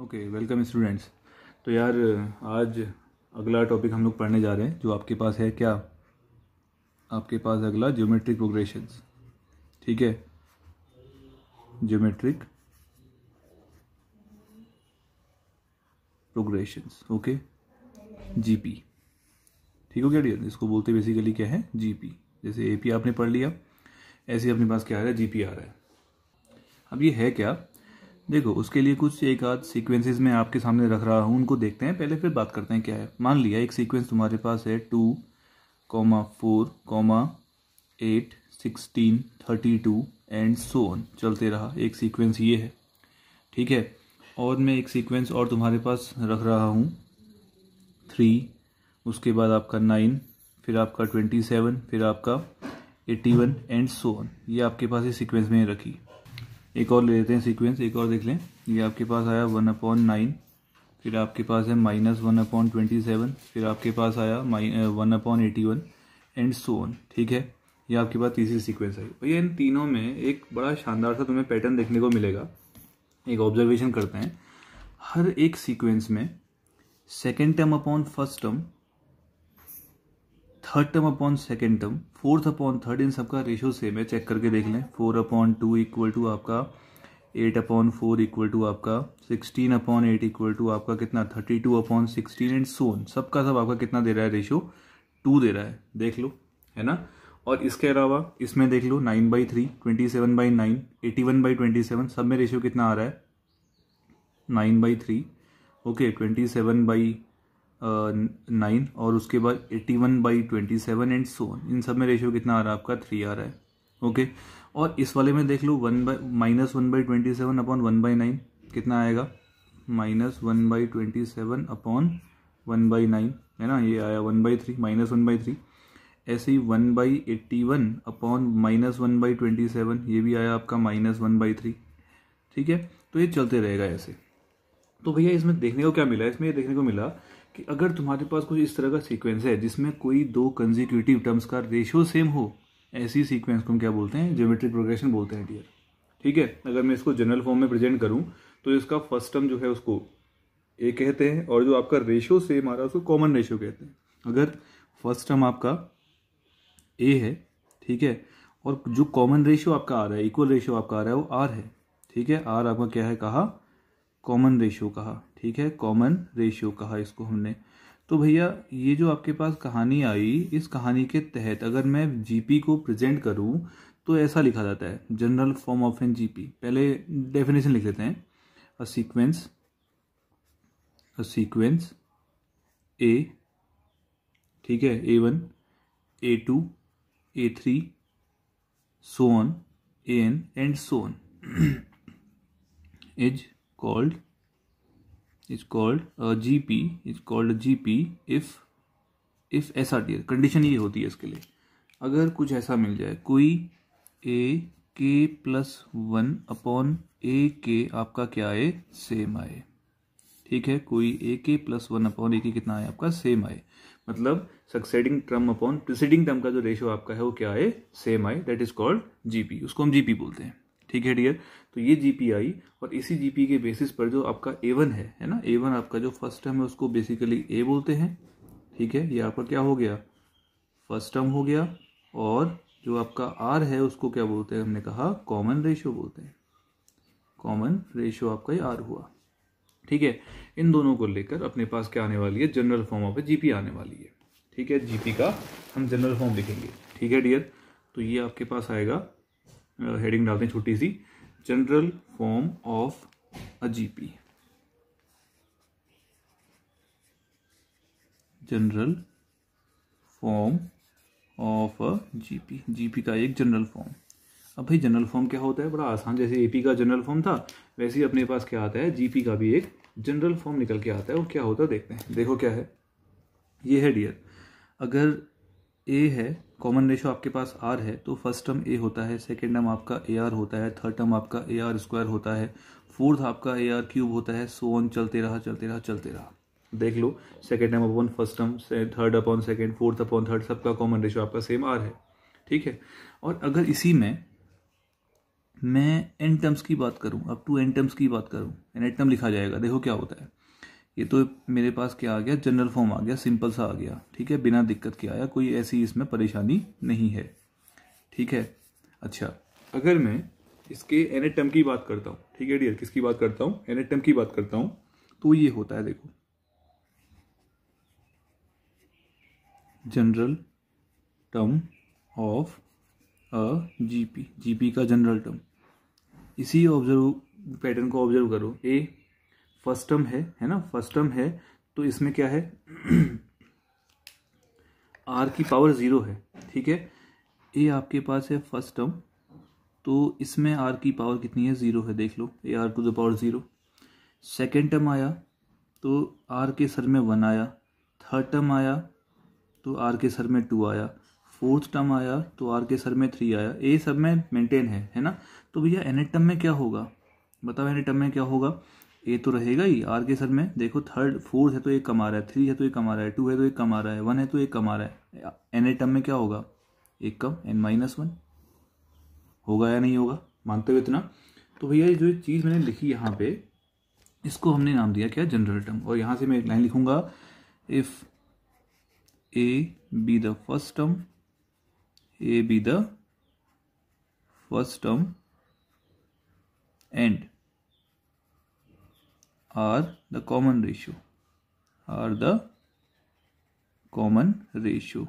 Okay welcome students तो यार आज अगला टॉपिक हम लोग पढ़ने जा रहे हैं जो आपके पास है क्या आपके पास अगला ज्योमेट्रिक प्रोग्रेशंस ठीक है ज्योमेट्रिक प्रोग्रेशंस ओके जीपी ठीक हो गया डियर इसको बोलते बेसिकली क्या है जीपी जैसे एपी आपने पढ़ लिया ऐसे अपने पास क्या आ रहा है जीपी आ रहा है अब ये है क्या देखो उसके लिए कुछ एक आध सीक्वेंसेस मैं आपके सामने रख रहा हूँ उनको देखते हैं पहले फिर बात करते हैं क्या है मान लिया एक सीक्वेंस तुम्हारे पास है two comma four comma eight sixteen thirty two and so on चलते रहा एक सीक्वेंस ये है ठीक है और मैं एक सीक्वेंस और तुम्हारे पास रख रहा हूँ थ्री उसके बाद आपका नाइन फिर आपका ट्वेंटी सेवन फिर आपका eighty one and so on ये आपके पास इस सीक्वेंस में रखी एक और ले लेते हैं सीक्वेंस एक और देख लें ये आपके पास आया वन अपॉन नाइन फिर आपके पास है minus one upon twenty seven फिर आपके पास आया one upon eighty one and so on ठीक है ये आपके पास तीसरी सीक्वेंस आई भैया इन तीनों में एक बड़ा शानदार सा तुम्हें पैटर्न देखने को मिलेगा एक ऑब्जर्वेशन करते हैं हर एक सीक्वेंस में second term upon first term third term upon second term fourth upon third इन सबका रेशियो सेम है चेक करके देख लें four upon two equal to आपका eight upon four equal to आपका sixteen upon eight equal to आपका कितना thirty two upon sixteen and so on सबका सब आपका कितना दे रहा है रेशियो टू दे रहा है देख लो है ना और इसके अलावा इसमें देख लो nine by three twenty seven by nine eighty one by twenty seven सब में रेशियो कितना आ रहा है nine by three okay twenty seven by nine और उसके बाद eighty one by twenty seven and so on इन सब में रेशियो कितना आ रहा है आपका थ्री आ रहा है ओके और इस वाले में देख लो one by minus one by twenty seven upon one by nine कितना आएगा minus one by twenty seven upon one by nine है ना ये आया one by three minus one by three ऐसे ही one by eighty one upon minus one by twenty seven ये भी आया आपका माइनस वन बाई थ्री ठीक है तो ये चलते रहेगा ऐसे तो भैया इसमें देखने को क्या मिला इसमें ये देखने को मिला कि अगर तुम्हारे पास कुछ इस तरह का सीक्वेंस है जिसमें कोई दो कंजिक्यूटिव टर्म्स का रेशियो सेम हो ऐसी सीक्वेंस को हम क्या बोलते हैं ज्योमेट्रिक प्रोग्रेशन बोलते हैं डियर ठीक है अगर मैं इसको जनरल फॉर्म में प्रेजेंट करूं तो इसका फर्स्ट टर्म जो है उसको ए कहते हैं और जो आपका रेशियो सेम आ रहा है उसको कॉमन रेशियो कहते हैं अगर फर्स्ट टर्म आपका ए है ठीक है और जो कॉमन रेशियो आपका आ रहा है इक्वल रेशियो आपका आ रहा है वो आर है ठीक है आर आपका क्या है कहा कॉमन रेशियो कहा ठीक है कॉमन रेशियो कहा इसको हमने तो भैया ये जो आपके पास कहानी आई इस कहानी के तहत अगर मैं जीपी को प्रेजेंट करूं तो ऐसा लिखा जाता है general form of an GP पहले डेफिनेशन लिख लेते हैं a sequence a sequence A ठीक है A one A two A three so on A N and so on is called is called a GP is called a GP if if SRT condition condition ये होती है इसके लिए अगर कुछ ऐसा मिल जाए कोई ए के प्लस वन अपॉन ए के आपका क्या आए सेम आए ठीक है कोई ए के प्लस वन अपॉन ए के कितना आए आपका सेम आए मतलब succeeding term upon preceding term का जो रेशियो आपका है वो क्या है सेम आए दैट इज कॉल्ड जीपी उसको हम जीपी बोलते हैं ठीक है डियर तो ये आई और इसी जीपी के बेसिस पर जो आपका ए वन है है ना ए वन आपका जो फर्स्ट टर्म है उसको बेसिकली ए बोलते हैं ठीक है ये आपका क्या हो गया फर्स्ट टर्म हो गया और जो आपका आर है उसको क्या बोलते हैं हमने कहा कॉमन रेशियो बोलते हैं कॉमन रेशियो आपका ये आर हुआ ठीक है इन दोनों को लेकर अपने पास क्या आने वाली है जनरल फॉर्म ऑफ जीपी आने वाली है ठीक है जीपी का हम जनरल फॉर्म लिखेंगे ठीक है डियर तो ये आपके पास आएगा हेडिंग डालते हैं छोटी सी general form of a GP. General form of a GP. GP का एक general form. अब भाई जनरल फॉर्म क्या होता है बड़ा आसान जैसे एपी का जनरल फॉर्म था वैसे ही अपने पास क्या आता है जीपी का भी एक जनरल फॉर्म निकल के आता है वो क्या होता है देखते हैं देखो क्या है ये है डियर अगर ए है कॉमन रेशो आपके पास आर है तो फर्स्ट टर्म ए होता है सेकेंड टर्म आपका ए आर होता है थर्ड टर्म आपका ए आर स्क्वायर होता है फोर्थ आपका ए आर क्यूब होता है सो ऑन चलते रहा चलते रहा चलते रहा देख लो second term upon first term third upon second fourth upon third सबका कॉमन रेशो आपका सेम आर है ठीक है और अगर इसी में मैं एन टर्म्स की बात करूं अब टू एन टर्म्स की बात करूं एन एट टर्म लिखा जाएगा देखो क्या होता है ये तो मेरे पास क्या आ गया जनरल फॉर्म आ गया सिंपल सा आ गया ठीक है बिना दिक्कत के आया कोई ऐसी इसमें परेशानी नहीं है ठीक है अच्छा अगर मैं इसके एनेटम की बात करता हूँ ठीक है डियर किसकी बात करता हूँ एनेटम की बात करता हूँ तो ये होता है देखो general term of a GP GP का जनरल टर्म इसी ऑब्जर्व पैटर्न को ऑब्जर्व करो ए फर्स्ट टर्म है है ना फर्स्ट टर्म है तो इसमें क्या है आर की पावर ज़ीरो है ठीक है ए आपके पास है फर्स्ट टर्म तो इसमें आर की पावर कितनी है ज़ीरो है देख लो A R to the power zero second term आया तो आर के सर में वन आया थर्ड टर्म आया तो आर के सर में टू आया फोर्थ टर्म आया तो आर के सर में थ्री आया ए सब में मेंटेन है है ना तो भैया एनेट टर्म में क्या होगा बताओ एन टर्म में क्या होगा ए तो रहेगा ही आर के सर में देखो थर्ड फोर्थ है तो एक कमा रहा है थ्री है तो एक कमा रहा है टू है तो एक कमा रहा है वन है तो एक कमा रहा है एन ए टर्म में क्या होगा एक कम एन माइनस वन होगा या नहीं होगा मानते हो इतना तो भैया जो चीज़ मैंने लिखी यहाँ पे इसको हमने नाम दिया क्या जनरल टर्म और यहाँ से मैं एक लाइन लिखूंगा if A be the first term A be the first term and are the common ratio are the common ratio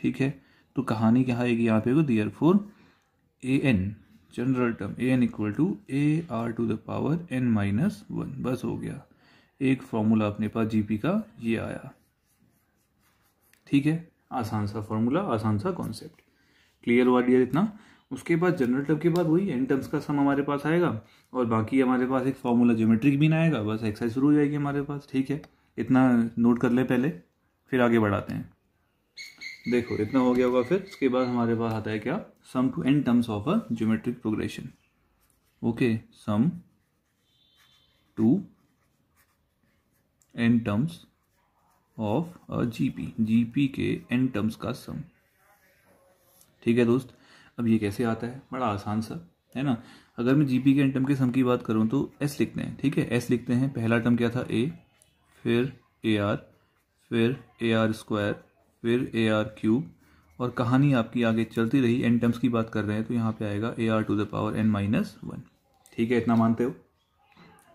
ठीक है तो कहानी क्या आएगी यहाँ पे therefore A N general term A N equal to A R to the power N minus one बस हो गया एक फॉर्मूला अपने पास जीपी का ये आया ठीक है आसान सा फॉर्मूला आसान सा कॉन्सेप्ट क्लियर हुआ डियर इतना उसके बाद जनरल टर्म के बाद वही एन टर्म्स का सम हमारे पास आएगा और बाकी हमारे पास एक फॉर्मूला ज्योमेट्रिक भी ना आएगा बस एक्सरसाइज शुरू हो जाएगी हमारे पास ठीक है इतना नोट कर ले पहले फिर आगे बढ़ाते हैं देखो इतना हो गया होगा फिर उसके बाद हमारे पास आता है क्या sum to N terms of a geometric progression okay sum to N terms of a GP GP के एन टर्म्स का सम ठीक है दोस्त अब ये कैसे आता है बड़ा आसान सा है ना अगर मैं जीपी के एन टर्म के सम की बात करूँ तो एस लिखते हैं ठीक है एस लिखते हैं पहला टर्म क्या था ए फिर ए आर फिर ए आर स्क्वायर फिर ए आर क्यूब और कहानी आपकी आगे चलती रही एन टर्म्स की बात कर रहे हैं तो यहाँ पे आएगा A R to the power N minus one ठीक है इतना मानते हो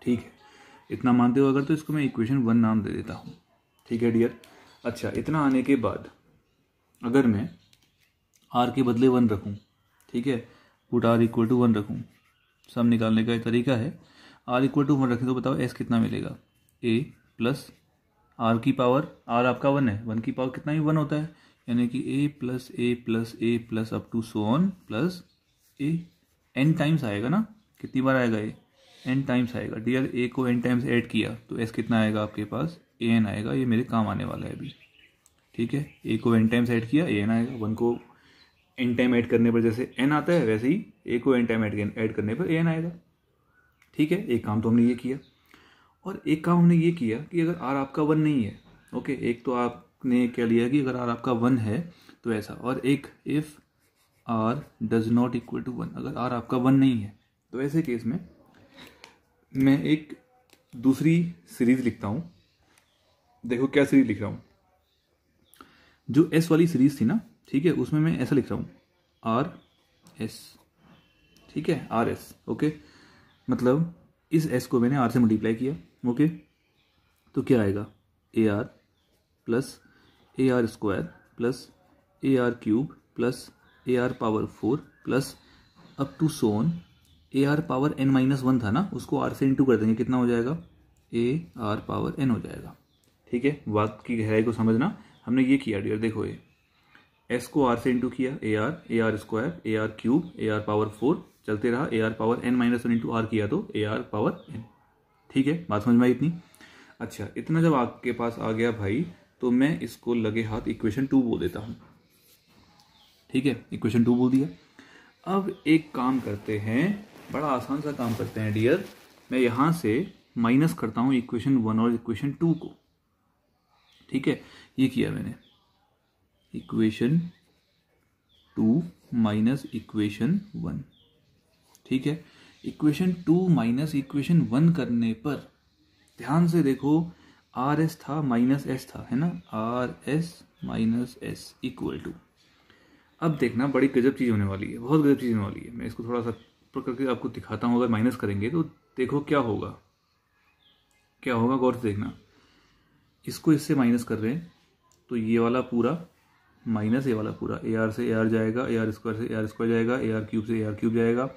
ठीक है इतना मानते हो अगर तो इसको मैं इक्वेशन वन नाम दे देता हूँ ठीक है डियर अच्छा इतना आने के बाद अगर मैं आर के बदले वन रखूँ ठीक है put R equal to one रखूँ सम निकालने का एक तरीका है आर इक्वल टू वन रखें तो बताओ एस कितना मिलेगा ए प्लस आर की पावर आर आपका वन है वन की पावर कितना ही वन होता है यानी कि A plus A plus A plus up to so on plus A N times आएगा ना कितनी बार आएगा ए एन टाइम्स आएगा डी ए को एन टाइम्स ऐड किया तो एस कितना आएगा आपके पास ए एन आएगा ये मेरे काम आने वाला है अभी ठीक है ए को एन टाइम्स ऐड किया ए एन आएगा वन को एन टाइम ऐड करने पर जैसे एन आता है वैसे ही ए को एन टाइम ऐड करने पर एन आएगा ठीक है एक काम तो हमने ये किया और एक काम हमने ये किया कि अगर आर आपका वन नहीं है ओके एक तो आपने क्या लिया कि अगर आर आपका वन है तो ऐसा और एक if R does not equal to one अगर आर आपका वन नहीं है तो ऐसे केस में मैं एक दूसरी सीरीज लिखता हूँ देखो क्या सीरीज लिख रहा हूँ जो एस वाली सीरीज थी ना ठीक है उसमें मैं ऐसा लिख रहा हूँ आर एस ठीक है आर एस ओके मतलब इस एस को मैंने आर से मल्टीप्लाई किया ओके तो क्या आएगा A R plus A R square plus A R cube plus A R power four plus up to so on A R power N minus one था ना उसको आर से इंटू कर देंगे कितना हो जाएगा ए आर पावर एन हो जाएगा ठीक है बात की गहराई को समझना हमने ये किया डियर देखो ये एस को आर से इंटू किया A R A R square A R cube A R power four चलते रहा A R power N minus one into R किया तो ए आर पावर एन ठीक है बात समझ में आई इतनी अच्छा इतना जब आपके पास आ गया भाई तो मैं इसको लगे हाथ इक्वेशन टू बोल देता हूँ ठीक है इक्वेशन टू बोल दिया अब एक काम करते हैं बड़ा आसान सा काम करते हैं डियर मैं यहाँ से माइनस करता हूँ इक्वेशन वन और इक्वेशन टू को ठीक है ये किया मैंने equation two minus equation one ठीक है equation two minus equation one करने पर ध्यान से देखो आर एस था माइनस एस था है ना R S minus S equal to अब देखना बड़ी गजब चीज़ होने वाली है बहुत गजब चीज़ होने वाली है मैं इसको थोड़ा सा करके आपको दिखाता हूं अगर माइनस करेंगे तो देखो क्या होगा क्या होगा गौर से देखना इसको इससे माइनस कर रहे हैं तो ये वाला पूरा माइनस ए वाला पूरा ए आर से ए आर जाएगा ए आर स्क्वायर से ए आर स्क्वायर जाएगा ए आर क्यूब से ए आर क्यूब जाएगा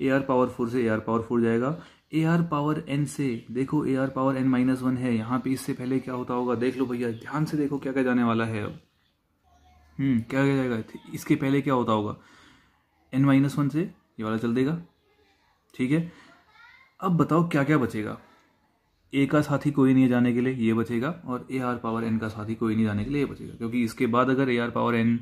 ए आर पावर फोर से ए आर पावर फोर जाएगा ए आर पावर एन से देखो A R power N minus one है यहाँ पे इससे पहले क्या होता होगा देख लो भैया ध्यान से देखो क्या क्या जाने वाला है अब हम्म क्या क्या जाएगा इसके पहले क्या होता होगा एन माइनस वन से ये वाला चल देगा ठीक है अब बताओ क्या क्या बचेगा ए का साथी कोई नहीं जाने के लिए ये बचेगा और ए आर पावर एन का साथी कोई नहीं जाने के लिए ये बचेगा क्योंकि इसके बाद अगर ए आर पावर एन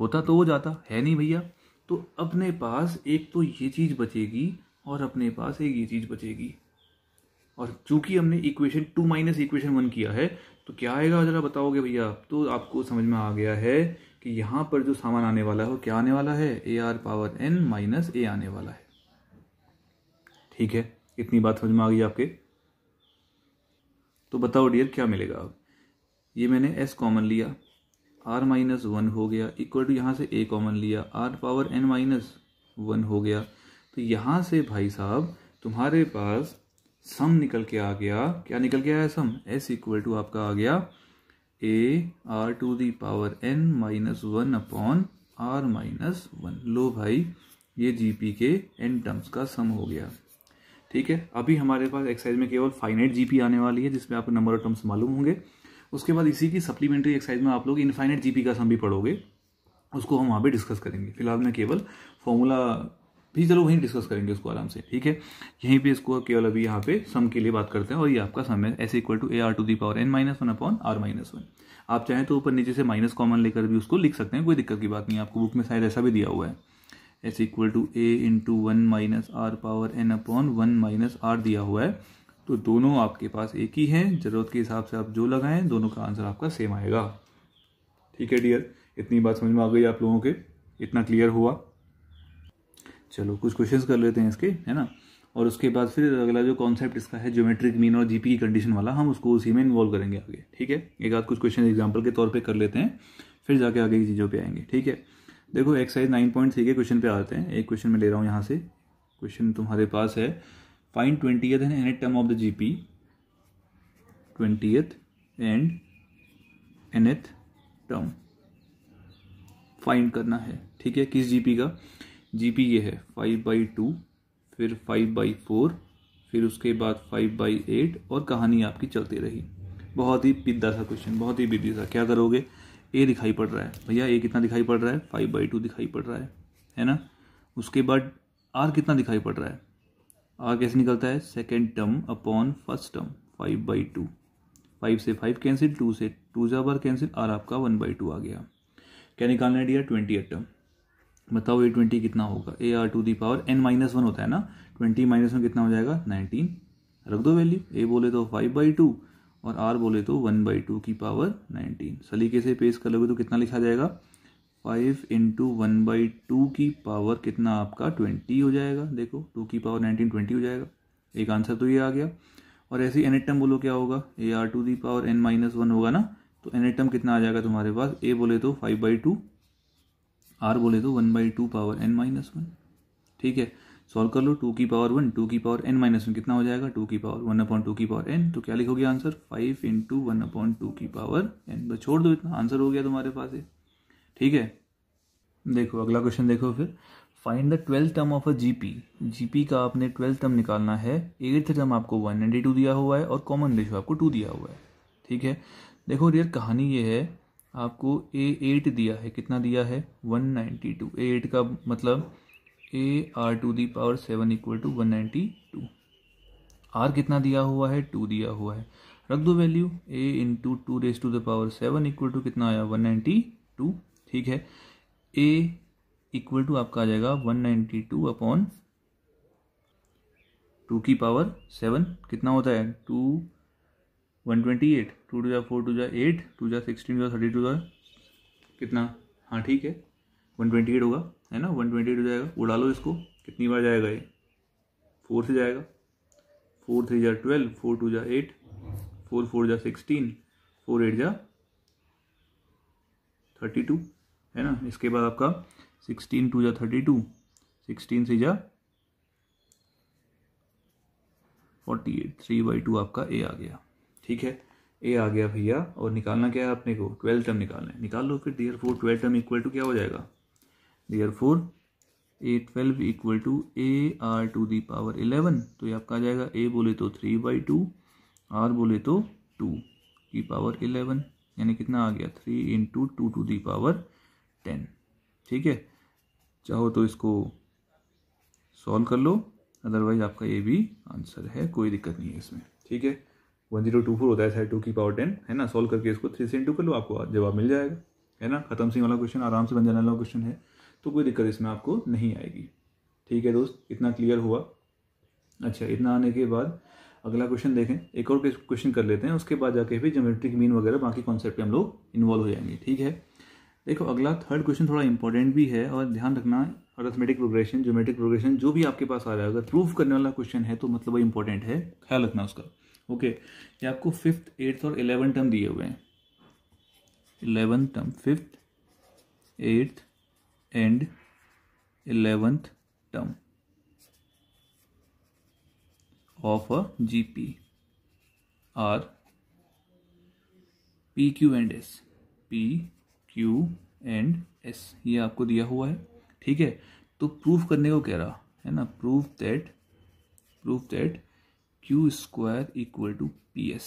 होता तो वो जाता है नहीं भैया तो अपने पास एक तो ये चीज़ बचेगी और अपने पास एक ये चीज़ बचेगी और चूंकि हमने equation two minus equation one किया है तो क्या आएगा ज़रा बताओगे भैया तो आपको समझ में आ गया है कि यहाँ पर जो सामान आने वाला है वो क्या आने वाला है A R power N minus A आने वाला है ठीक है इतनी बात समझ में आ गई आपके तो बताओ डियर क्या मिलेगा अब ये मैंने एस कॉमन लिया आर माइनस वन हो गया इक्वल टू यहाँ से ए कॉमन लिया R power N minus one हो गया तो यहाँ से भाई साहब तुम्हारे पास सम निकल के आ गया क्या निकल के आया सम एस इक्वल टू आपका आ गया A R to the power N minus one upon R minus one लो भाई ये पी के एन टर्म्स का सम हो गया ठीक है अभी हमारे पास एक्सरसाइज में केवल फाइनाइट जीपी आने वाली है जिसमें आपको नंबर ऑफ टर्म्स मालूम होंगे उसके बाद इसी की सप्लीमेंट्री एक्सरसाइज में आप लोग इनफाइनाइट जीपी का सम भी पढ़ोगे उसको हम वहाँ पर डिस्कस करेंगे फिलहाल मैं केवल फॉर्मूला भी चलो वहीं डिस्कस करेंगे उसको आराम से ठीक है यहीं पे इसको केवल अभी यहाँ पे सम के लिए बात करते हैं और ये आपका सम है S equal to A R to the power N minus one upon R minus one आप चाहें तो ऊपर नीचे से माइनस कॉमन लेकर भी उसको लिख सकते हैं कोई दिक्कत की बात नहीं आपको बुक में शायद ऐसा भी दिया हुआ है S equal to A into one minus R power N upon one minus R दिया हुआ है तो दोनों आपके पास एक ही हैं ज़रूरत के हिसाब से आप जो लगाएं दोनों का आंसर आपका सेम आएगा ठीक है डियर इतनी बात समझ में आ गई आप लोगों के इतना क्लियर हुआ चलो कुछ क्वेश्चन कर लेते हैं इसके है ना और उसके बाद फिर अगला जो कॉन्सेप्ट इसका है ज्योमेट्रिक मीन और जीपी की कंडीशन वाला हम उसको उसी में इन्वॉल्व करेंगे आगे ठीक है एक आध कुछ क्वेश्चन एग्जाम्पल के तौर पर कर लेते हैं फिर जाके आगे की चीज़ों पर आएंगे ठीक है देखो एक्सरसाइज नाइन पॉइंट थ्री के क्वेश्चन पे आते हैं एक क्वेश्चन मैं ले रहा हूँ यहाँ से क्वेश्चन तुम्हारे पास है find twentieth and term of the G P twenty and nth term find करना है ठीक है किस जीपी का जीपी ये है फाइव बाई टू फिर फाइव बाई फोर फिर उसके बाद फाइव बाई एट और कहानी आपकी चलती रही बहुत ही पिद्दा सा क्वेश्चन बहुत ही बिद्दी सा क्या करोगे ए दिखाई पड़ रहा है भैया ए कितना दिखाई पड़ रहा है फाइव बाई टू दिखाई पड़ रहा है है ना उसके बाद आर कितना दिखाई पड़ रहा है आर कैसे निकलता है second term upon first term five by two five से फाइव कैंसिल टू से टू जब आर कैंसिल आर आपका वन बाई टू आ गया क्या निकालना है डियर ट्वेंटी एट टर्म बताओ ए ट्वेंटी कितना होगा A R to the power N minus one होता है ना ट्वेंटी माइनस वन कितना हो जाएगा नाइनटीन रख दो वैल्यू ए बोले तो फाइव बाई टू और आर बोले तो वन बाई टू की पावर नाइनटीन सलीके से पेश कर लोगे तो कितना लिखा जाएगा five into one by two की पावर कितना आपका ट्वेंटी हो जाएगा देखो टू की पावर नाइनटीन ट्वेंटी हो जाएगा एक आंसर तो ये आ गया और ऐसे ही एनेटम बोलो क्या होगा A R to the power N minus one होगा ना तो एनेटम कितना आ जाएगा तुम्हारे पास ए बोले तो फाइव बाई टू आर बोले तो one by two power N minus one ठीक है सॉल्व कर लो टू की पावर वन टू की पावर एन माइनस वन कितना हो जाएगा टू की पावर वन अपॉइंट टू की पावर एन तो क्या लिखोगे answer five into one upon two की पावर एन बस छोड़ दो इतना आंसर हो गया तुम्हारे पास है ठीक है देखो अगला क्वेश्चन देखो फिर find the twelfth term of a GP GP का आपने ट्वेल्थ टर्म निकालना है एट्थ टर्म आपको वन एंड टू दिया हुआ है और कॉमन रेशो आपको टू दिया हुआ है ठीक है देखो रियर कहानी ये है आपको ए एट दिया है कितना दिया है one ninety two A eight का मतलब A R to the power seven equal to one ninety two R कितना दिया हुआ है टू दिया हुआ है रख दो value A into two raise to the power seven equal to कितना आया वन नाइन्टी टू ठीक है ए इक्वल टू आपका आ जाएगा one ninety two upon two की पावर सेवन कितना होता है two one twenty eight two two जा फोर टू जा एट टू जा सिक्सटीन टू जा थर्टी टू जा कितना हाँ ठीक है वन ट्वेंटी एट होगा है ना वन ट्वेंटी हो जाएगा उड़ा लो इसको कितनी बार जाएगा ये फोर से जाएगा फोर थ्री जा ट्वेल्व फोर टू जा एट फोर फोर जा सिक्सटीन फोर एट जा थर्टी टू है ना इसके बाद आपका सिक्सटीन टू जा थर्टी टू सिक्सटीन से जा forty eight three by two आपका ए आ गया ठीक है ए आ गया भैया और निकालना क्या है अपने को ट्वेल्थ टर्म निकालना है निकाल लो फिर dear for twelfth term equal to क्या हो जाएगा for A twelve equal to A R to the power eleven तो ये आपका आ जाएगा ए बोले तो थ्री बाई टू आर बोले तो टू की पावर इलेवन यानी कितना आ गया three in two to the power ten ठीक है चाहो तो इसको सॉल्व कर लो अदरवाइज आपका ये भी आंसर है कोई दिक्कत नहीं है इसमें ठीक है वन जीरो टू फोर होता है साइड टू की पावर टेन है ना सॉल्व करके इसको थ्री से इंटू कर लो आपको जवाब मिल जाएगा है ना खत्म सिंह वाला क्वेश्चन आराम से बन जाने वाला क्वेश्चन है तो कोई दिक्कत इसमें आपको नहीं आएगी ठीक है दोस्त इतना क्लियर हुआ अच्छा इतना आने के बाद अगला क्वेश्चन देखें एक और क्वेश्चन कर लेते हैं उसके बाद जाके भी जोमेट्रिक मीन वगैरह बाकी कॉन्सेप्ट हम लोग इन्वॉल्व हो जाएंगे ठीक है देखो अगला थर्ड क्वेश्चन थोड़ा इंपॉर्टेंट भी है और ध्यान रखना अर्थमेटिक प्रोग्रेशन जोमेट्रिक प्रोग्रेशन जो भी आपके पास आ रहा है अगर प्रूफ करने वाला क्वेश्चन है तो मतलब वो इंपॉर्टेंट है ख्याल रखना उसका ओके ये आपको फिफ्थ एट्थ और इलेवन टर्म दिए हुए हैं eleven term fifth eighth and 11th term of a GP are P Q and S P Q and S ये आपको दिया हुआ है ठीक है तो प्रूफ करने को कह रहा है ना proof that proof that Q square equal to P S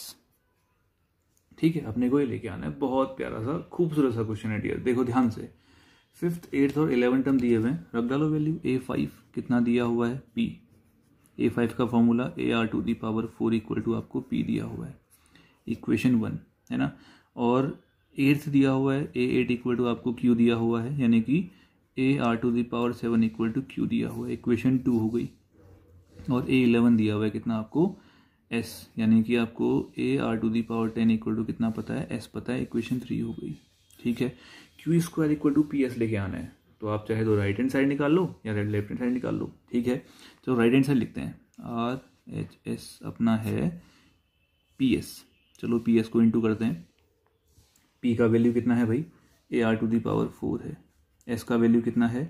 ठीक है अपने को ये लेके आना है बहुत प्यारा सा खूबसूरत सा क्वेश्चन है डियर देखो ध्यान से फिफ्थ एट्थ और इलेवन टर्म दिए हुए हैं रख डालो वैल्यू ए फाइव कितना दिया हुआ है पी ए फाइव का formula A R to the power four equal to आपको पी दिया हुआ है इक्वेशन वन है ना और एट्थ दिया हुआ है ए एट इक्वल टू आपको क्यू दिया हुआ है यानी कि A R to the power seven equal to Q दिया हुआ है इक्वेशन टू हो गई और ए इलेवन दिया हुआ है कितना आपको एस यानी कि आपको A R to the power ten equal to कितना पता है एस पता है इक्वेशन थ्री हो गई ठीक है Q square equal to P S लेके आना है तो आप चाहे तो राइट हैंड साइड निकाल लो या लेफ्ट हैंड साइड निकाल लो ठीक है तो राइट हैंड साइड लिखते हैं आर एच एस अपना है पी एस चलो पी एस को इंटू करते हैं पी का वैल्यू कितना है भाई A R to the power four है एस का वैल्यू कितना है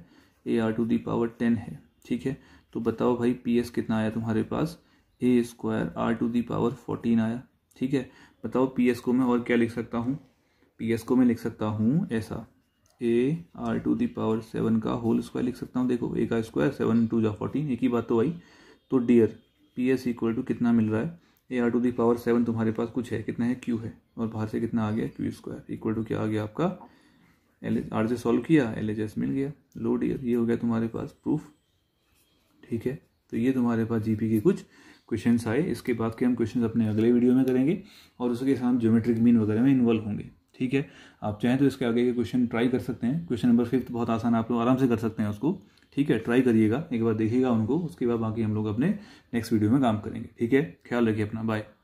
A R to the power ten है ठीक है तो बताओ भाई पी एस कितना आया तुम्हारे पास A square R to the power fourteen आया ठीक है बताओ पी एस को मैं और क्या लिख सकता हूँ पी को मैं लिख सकता हूँ ऐसा A R to the power seven का होल स्क्वायर लिख सकता हूँ देखो ए का स्क्वायर सेवन टू जा फोर्टीन एक ही बात तो आई तो dear P S equal to कितना मिल रहा है A R to the power seven तुम्हारे पास कुछ है कितना है क्यू है और बाहर से कितना आ गया क्यू स्क्वायर इक्वल टू क्या आ गया आपका L H R J solve किया एल एच एस मिल गया लो डियर ये हो गया तुम्हारे पास प्रूफ ठीक है तो ये तुम्हारे पास पी के कुछ क्वेश्चन आए इसके बाद के हम क्वेश्चन अपने अगले वीडियो में करेंगे और उसके साथ ज्योमेट्रिक मीन वगैरह में इन्वॉल्व होंगे ठीक है आप चाहें तो इसके आगे के क्वेश्चन ट्राई कर सकते हैं क्वेश्चन नंबर फिफ्थ बहुत आसान है आप लोग आराम से कर सकते हैं उसको ठीक है ट्राई करिएगा एक बार देखिएगा उनको उसके बाद बाकी हम लोग अपने नेक्स्ट वीडियो में काम करेंगे ठीक है ख्याल रखिए अपना बाय